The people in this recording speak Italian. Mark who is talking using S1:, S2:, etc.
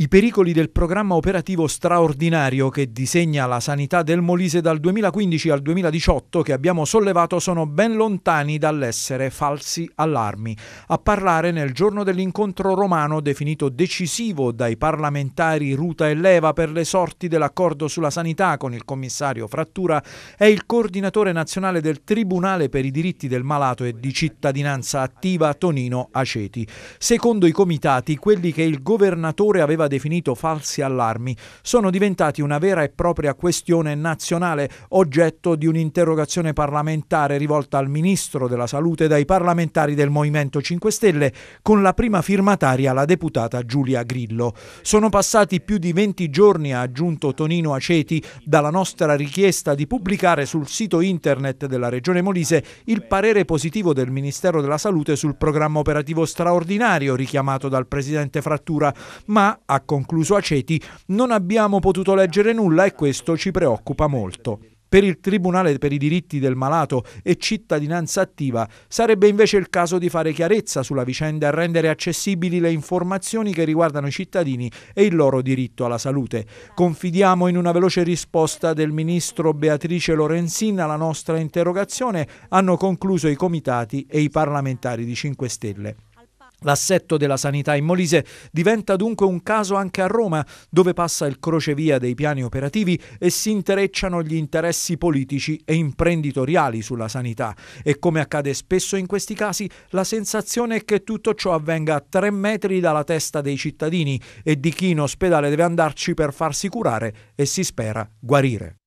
S1: I pericoli del programma operativo straordinario che disegna la sanità del Molise dal 2015 al 2018 che abbiamo sollevato sono ben lontani dall'essere falsi allarmi. A parlare nel giorno dell'incontro romano definito decisivo dai parlamentari Ruta e Leva per le sorti dell'accordo sulla sanità con il commissario Frattura è il coordinatore nazionale del Tribunale per i diritti del malato e di cittadinanza attiva Tonino Aceti. Secondo i comitati, quelli che il governatore aveva definito falsi allarmi, sono diventati una vera e propria questione nazionale, oggetto di un'interrogazione parlamentare rivolta al Ministro della Salute dai parlamentari del Movimento 5 Stelle, con la prima firmataria la deputata Giulia Grillo. Sono passati più di 20 giorni, ha aggiunto Tonino Aceti, dalla nostra richiesta di pubblicare sul sito internet della Regione Molise il parere positivo del Ministero della Salute sul programma operativo straordinario richiamato dal Presidente Frattura, ma, ha concluso Aceti, non abbiamo potuto leggere nulla e questo ci preoccupa molto. Per il Tribunale per i diritti del malato e cittadinanza attiva sarebbe invece il caso di fare chiarezza sulla vicenda e rendere accessibili le informazioni che riguardano i cittadini e il loro diritto alla salute. Confidiamo in una veloce risposta del ministro Beatrice Lorenzin alla nostra interrogazione, hanno concluso i comitati e i parlamentari di 5 Stelle. L'assetto della sanità in Molise diventa dunque un caso anche a Roma, dove passa il crocevia dei piani operativi e si intrecciano gli interessi politici e imprenditoriali sulla sanità. E come accade spesso in questi casi, la sensazione è che tutto ciò avvenga a tre metri dalla testa dei cittadini e di chi in ospedale deve andarci per farsi curare e si spera guarire.